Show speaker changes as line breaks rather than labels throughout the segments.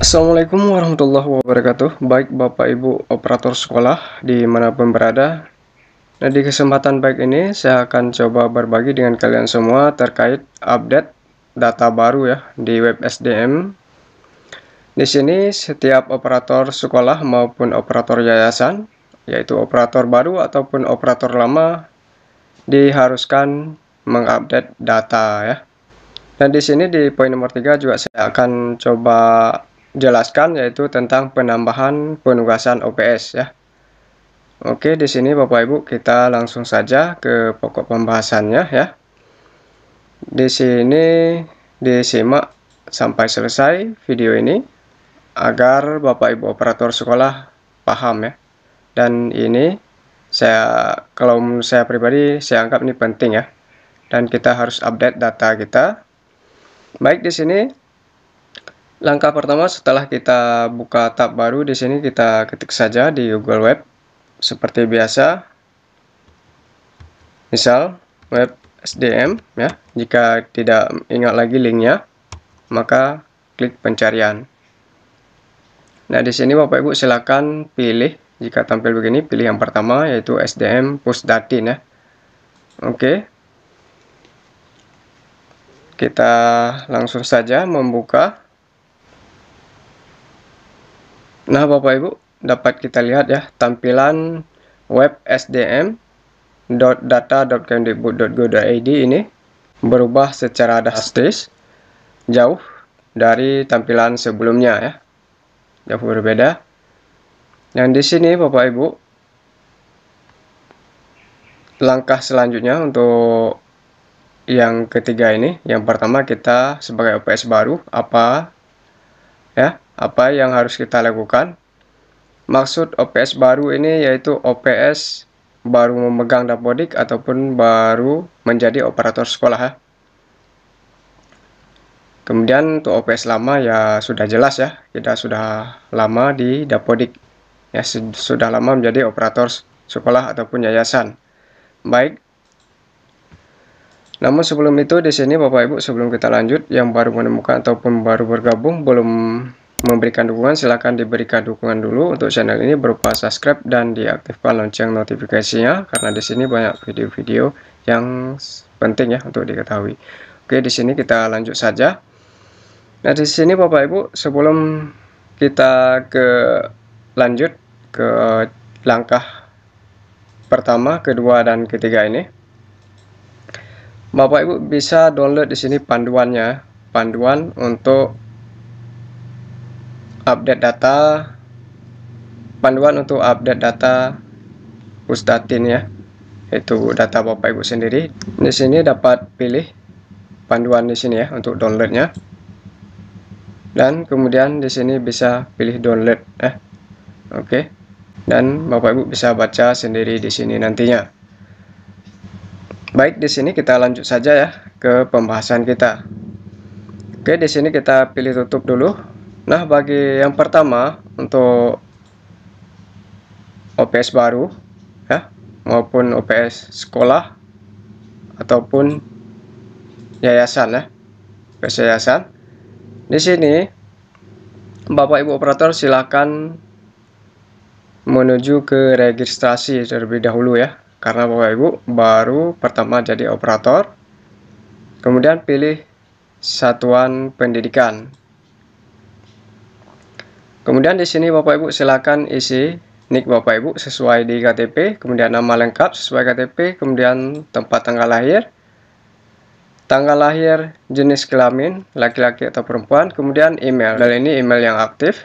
Assalamualaikum warahmatullahi wabarakatuh Baik Bapak Ibu operator sekolah dimanapun berada Nah di kesempatan baik ini saya akan coba berbagi dengan kalian semua terkait update data baru ya di web SDM Di sini setiap operator sekolah maupun operator yayasan yaitu operator baru ataupun operator lama diharuskan mengupdate data ya dan di sini di poin nomor 3 juga saya akan coba jelaskan yaitu tentang penambahan penugasan OPS ya. Oke, di sini Bapak Ibu kita langsung saja ke pokok pembahasannya ya. Di sini disimak sampai selesai video ini agar Bapak Ibu operator sekolah paham ya. Dan ini saya kalau saya pribadi saya anggap ini penting ya. Dan kita harus update data kita. Baik di sini Langkah pertama setelah kita buka tab baru di sini kita ketik saja di Google Web seperti biasa. Misal web SDM ya. Jika tidak ingat lagi linknya, maka klik pencarian. Nah, di sini Bapak Ibu silakan pilih jika tampil begini pilih yang pertama yaitu SDM Pusdatin ya. Oke. Kita langsung saja membuka Nah, Bapak Ibu, dapat kita lihat ya tampilan web sdm.data.kemdikbud.go.id ini berubah secara drastis jauh dari tampilan sebelumnya ya. Jauh berbeda. Yang di sini Bapak Ibu langkah selanjutnya untuk yang ketiga ini, yang pertama kita sebagai OPS baru apa ya? apa yang harus kita lakukan. Maksud OPS baru ini yaitu OPS baru memegang dapodik ataupun baru menjadi operator sekolah Kemudian untuk OPS lama ya sudah jelas ya, kita sudah lama di dapodik ya sudah lama menjadi operator sekolah ataupun yayasan. Baik. Namun sebelum itu di sini Bapak Ibu sebelum kita lanjut yang baru menemukan ataupun baru bergabung belum memberikan dukungan silahkan diberikan dukungan dulu untuk channel ini berupa subscribe dan diaktifkan lonceng notifikasinya karena di sini banyak video-video yang penting ya untuk diketahui. Oke, di sini kita lanjut saja. Nah, di sini Bapak Ibu, sebelum kita ke lanjut ke langkah pertama, kedua dan ketiga ini. Bapak Ibu bisa download di sini panduannya, panduan untuk update data panduan untuk update data pusdatin ya itu data bapak ibu sendiri di sini dapat pilih panduan di sini ya untuk downloadnya dan kemudian di sini bisa pilih download ya eh. oke dan bapak ibu bisa baca sendiri di sini nantinya baik di sini kita lanjut saja ya ke pembahasan kita oke okay, di sini kita pilih tutup dulu Nah, bagi yang pertama untuk OPS baru ya, maupun OPS sekolah ataupun yayasan ya. OPS yayasan. Di sini Bapak Ibu operator silakan menuju ke registrasi terlebih dahulu ya. Karena Bapak Ibu baru pertama jadi operator. Kemudian pilih satuan pendidikan Kemudian di sini Bapak Ibu silakan isi nik Bapak Ibu sesuai di KTP, kemudian nama lengkap sesuai KTP, kemudian tempat tanggal lahir, tanggal lahir, jenis kelamin, laki-laki atau perempuan, kemudian email. Dan ini email yang aktif.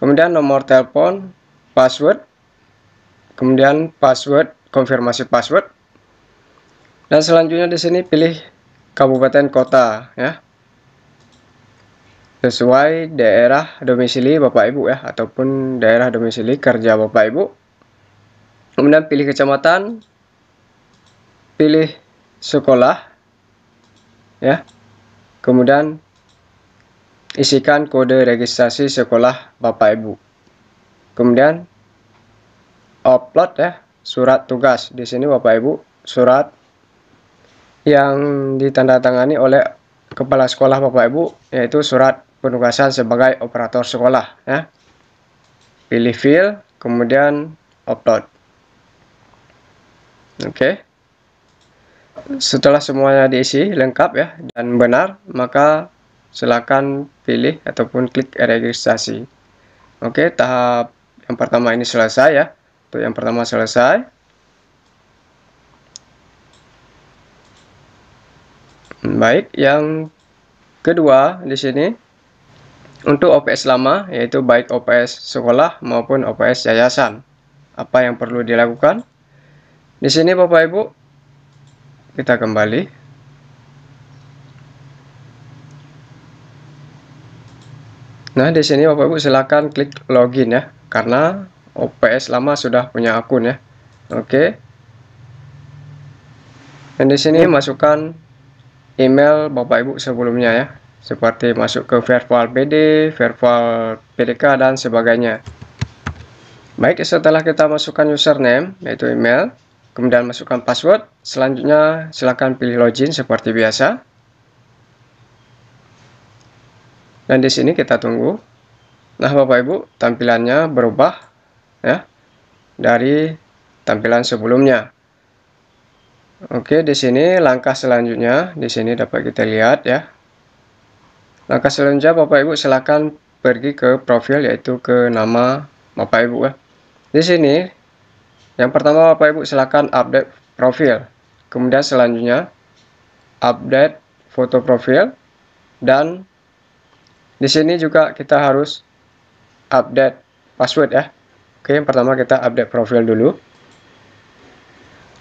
Kemudian nomor telepon, password, kemudian password, konfirmasi password. Dan selanjutnya di sini pilih kabupaten kota ya sesuai daerah domisili Bapak Ibu ya ataupun daerah domisili kerja Bapak Ibu. Kemudian pilih kecamatan, pilih sekolah ya. Kemudian isikan kode registrasi sekolah Bapak Ibu. Kemudian upload ya surat tugas. Di sini Bapak Ibu surat yang ditandatangani oleh kepala sekolah Bapak Ibu yaitu surat penugasan sebagai operator sekolah ya. Pilih fill, kemudian upload. Oke. Okay. Setelah semuanya diisi lengkap ya dan benar, maka silakan pilih ataupun klik registrasi. Oke, okay, tahap yang pertama ini selesai ya. Untuk yang pertama selesai. Baik, yang kedua di sini untuk OPS lama, yaitu baik OPS sekolah maupun OPS yayasan, apa yang perlu dilakukan? Di sini Bapak Ibu, kita kembali. Nah, di sini Bapak Ibu silakan klik login ya, karena OPS lama sudah punya akun ya. Oke. Dan di sini masukkan email Bapak Ibu sebelumnya ya seperti masuk ke verbal PD, verbal PDK, dan sebagainya. Baik, setelah kita masukkan username, yaitu email, kemudian masukkan password, selanjutnya silakan pilih login seperti biasa. Dan di sini kita tunggu. Nah, Bapak Ibu, tampilannya berubah ya dari tampilan sebelumnya. Oke, di sini langkah selanjutnya, di sini dapat kita lihat ya, Langkah selanjutnya Bapak Ibu silahkan pergi ke profil yaitu ke nama Bapak Ibu ya. Di sini yang pertama Bapak Ibu silahkan update profil. Kemudian selanjutnya update foto profil dan di sini juga kita harus update password ya. Oke, yang pertama kita update profil dulu.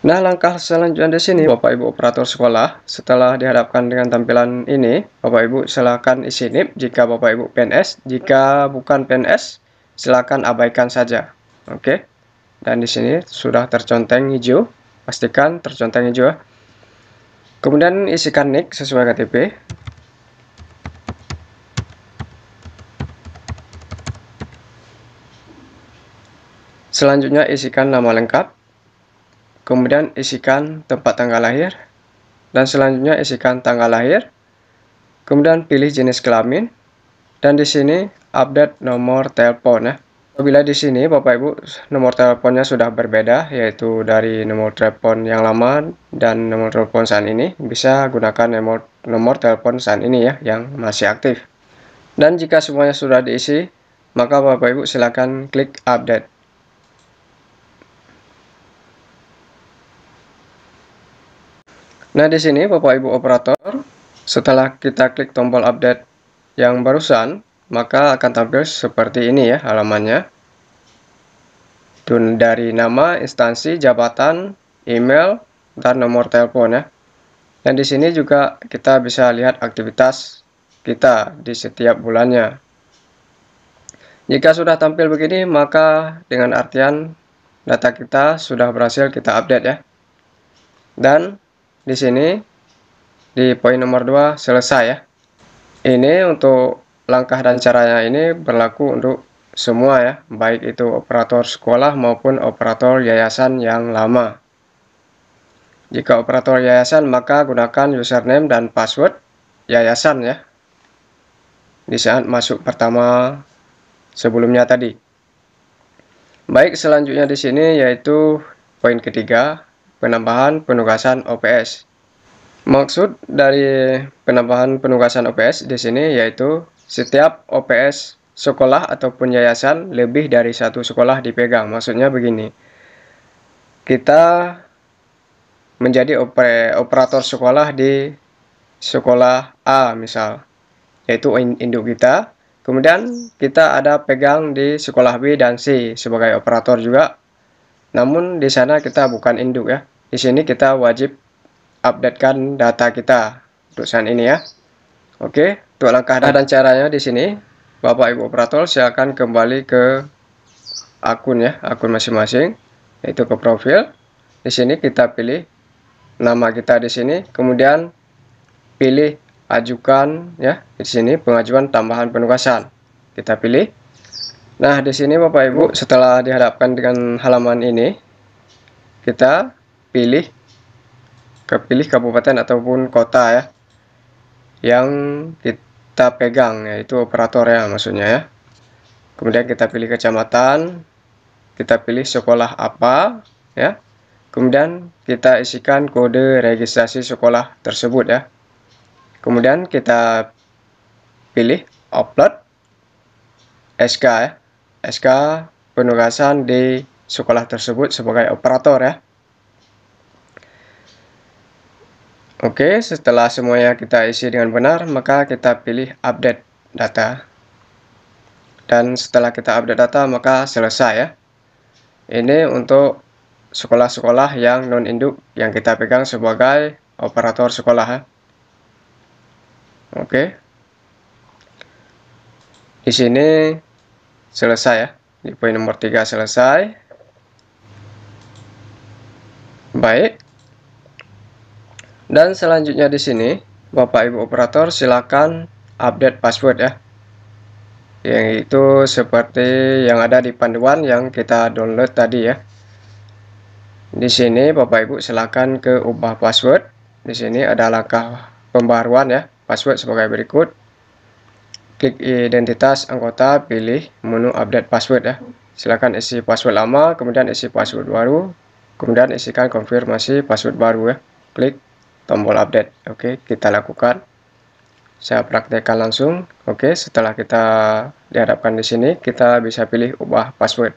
Nah, langkah selanjutnya di sini, Bapak Ibu operator sekolah, setelah dihadapkan dengan tampilan ini, Bapak Ibu silakan isi NIP jika Bapak Ibu PNS, jika bukan PNS, silakan abaikan saja. Oke. Dan di sini sudah terconteng hijau, pastikan terconteng hijau. Ya. Kemudian isikan NIK sesuai KTP. Selanjutnya isikan nama lengkap Kemudian isikan tempat tanggal lahir. Dan selanjutnya isikan tanggal lahir. Kemudian pilih jenis kelamin. Dan di sini update nomor telepon ya. Apabila di sini Bapak Ibu nomor teleponnya sudah berbeda yaitu dari nomor telepon yang lama dan nomor telepon saat ini bisa gunakan nomor, nomor telepon saat ini ya yang masih aktif. Dan jika semuanya sudah diisi, maka Bapak Ibu silakan klik update. Nah, di sini Bapak Ibu operator, setelah kita klik tombol update yang barusan, maka akan tampil seperti ini ya halamannya. Dun dari nama, instansi, jabatan, email, dan nomor telepon ya. Dan di sini juga kita bisa lihat aktivitas kita di setiap bulannya. Jika sudah tampil begini, maka dengan artian data kita sudah berhasil kita update ya. Dan di sini di poin nomor 2 selesai ya. Ini untuk langkah dan caranya ini berlaku untuk semua ya, baik itu operator sekolah maupun operator yayasan yang lama. Jika operator yayasan, maka gunakan username dan password yayasan ya. Di saat masuk pertama sebelumnya tadi. Baik, selanjutnya di sini yaitu poin ketiga, penambahan penugasan OPS. Maksud dari penambahan penugasan OPS di sini yaitu setiap OPS sekolah ataupun yayasan lebih dari satu sekolah dipegang. Maksudnya begini, kita menjadi operator sekolah di sekolah A misal, yaitu induk kita. Kemudian kita ada pegang di sekolah B dan C sebagai operator juga namun di sana kita bukan induk ya. Di sini kita wajib updatekan data kita untuk saat ini ya. Oke, untuk langkah dan caranya di sini, Bapak Ibu operator silakan kembali ke akun ya, akun masing-masing, yaitu ke profil. Di sini kita pilih nama kita di sini, kemudian pilih ajukan ya, di sini pengajuan tambahan penugasan. Kita pilih Nah, di sini Bapak Ibu, setelah dihadapkan dengan halaman ini, kita pilih kepilih kabupaten ataupun kota ya yang kita pegang yaitu operator ya maksudnya ya. Kemudian kita pilih kecamatan, kita pilih sekolah apa ya. Kemudian kita isikan kode registrasi sekolah tersebut ya. Kemudian kita pilih upload SK ya. SK penugasan di sekolah tersebut sebagai operator ya. Oke, setelah semuanya kita isi dengan benar, maka kita pilih update data. Dan setelah kita update data, maka selesai ya. Ini untuk sekolah-sekolah yang non-induk yang kita pegang sebagai operator sekolah. Ya. Oke. Di sini selesai ya di poin nomor 3 selesai baik dan selanjutnya di sini Bapak Ibu operator silakan update password ya yang itu seperti yang ada di panduan yang kita download tadi ya di sini Bapak Ibu silakan ke ubah password di sini ada langkah pembaruan ya password sebagai berikut klik identitas anggota, pilih menu update password ya. Silakan isi password lama, kemudian isi password baru, kemudian isikan konfirmasi password baru ya. Klik tombol update. Oke, kita lakukan. Saya praktekkan langsung. Oke, setelah kita dihadapkan di sini, kita bisa pilih ubah password.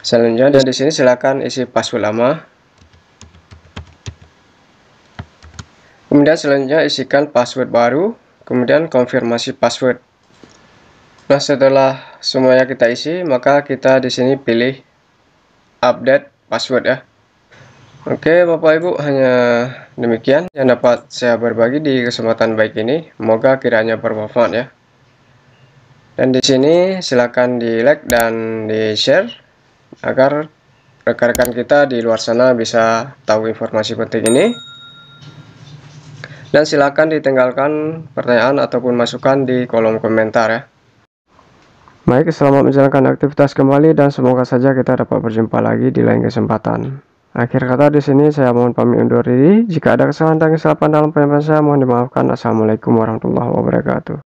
Selanjutnya di sini silakan isi password lama. Kemudian selanjutnya isikan password baru kemudian konfirmasi password nah setelah semuanya kita isi maka kita di sini pilih update password ya Oke Bapak Ibu hanya demikian yang dapat saya berbagi di kesempatan baik ini semoga kiranya bermanfaat ya dan di sini silakan di like dan di share agar rekan-rekan kita di luar sana bisa tahu informasi penting ini dan silakan ditinggalkan pertanyaan ataupun masukan di kolom komentar ya. Baik, selamat menjalankan aktivitas kembali dan semoga saja kita dapat berjumpa lagi di lain kesempatan. Akhir kata di sini saya mohon pamit undur diri. Jika ada kesalahan dan kesalahan dalam penyampaian saya mohon dimaafkan. Assalamualaikum warahmatullahi wabarakatuh.